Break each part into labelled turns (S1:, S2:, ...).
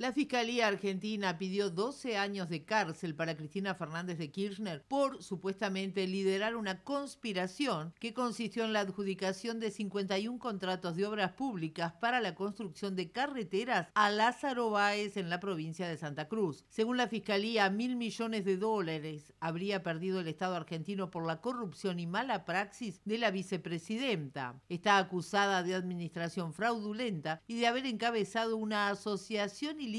S1: La Fiscalía Argentina pidió 12 años de cárcel para Cristina Fernández de Kirchner por supuestamente liderar una conspiración que consistió en la adjudicación de 51 contratos de obras públicas para la construcción de carreteras a Lázaro Báez en la provincia de Santa Cruz. Según la Fiscalía, mil millones de dólares habría perdido el Estado argentino por la corrupción y mala praxis de la vicepresidenta. Está acusada de administración fraudulenta y de haber encabezado una asociación y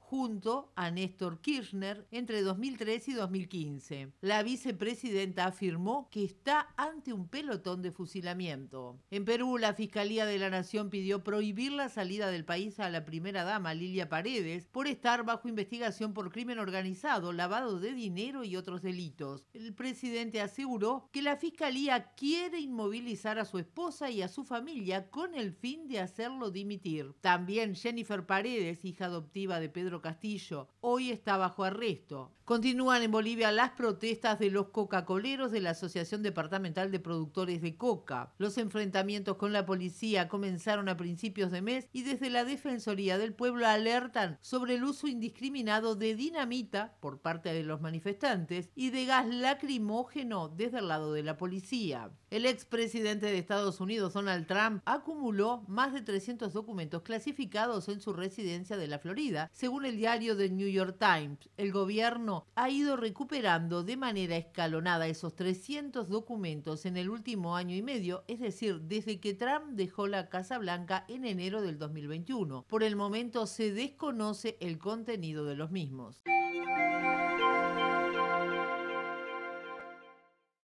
S1: junto a Néstor Kirchner entre 2003 y 2015. La vicepresidenta afirmó que está ante un pelotón de fusilamiento. En Perú, la Fiscalía de la Nación pidió prohibir la salida del país a la primera dama Lilia Paredes por estar bajo investigación por crimen organizado, lavado de dinero y otros delitos. El presidente aseguró que la Fiscalía quiere inmovilizar a su esposa y a su familia con el fin de hacerlo dimitir. También Jennifer Paredes, hija de de Pedro Castillo, hoy está bajo arresto. Continúan en Bolivia las protestas de los coca-coleros de la Asociación Departamental de Productores de Coca. Los enfrentamientos con la policía comenzaron a principios de mes y desde la Defensoría del Pueblo alertan sobre el uso indiscriminado de dinamita por parte de los manifestantes y de gas lacrimógeno desde el lado de la policía. El expresidente de Estados Unidos, Donald Trump, acumuló más de 300 documentos clasificados en su residencia de la Florida. Según el diario The New York Times, el gobierno ha ido recuperando de manera escalonada esos 300 documentos en el último año y medio, es decir, desde que Trump dejó la Casa Blanca en enero del 2021. Por el momento se desconoce el contenido de los mismos.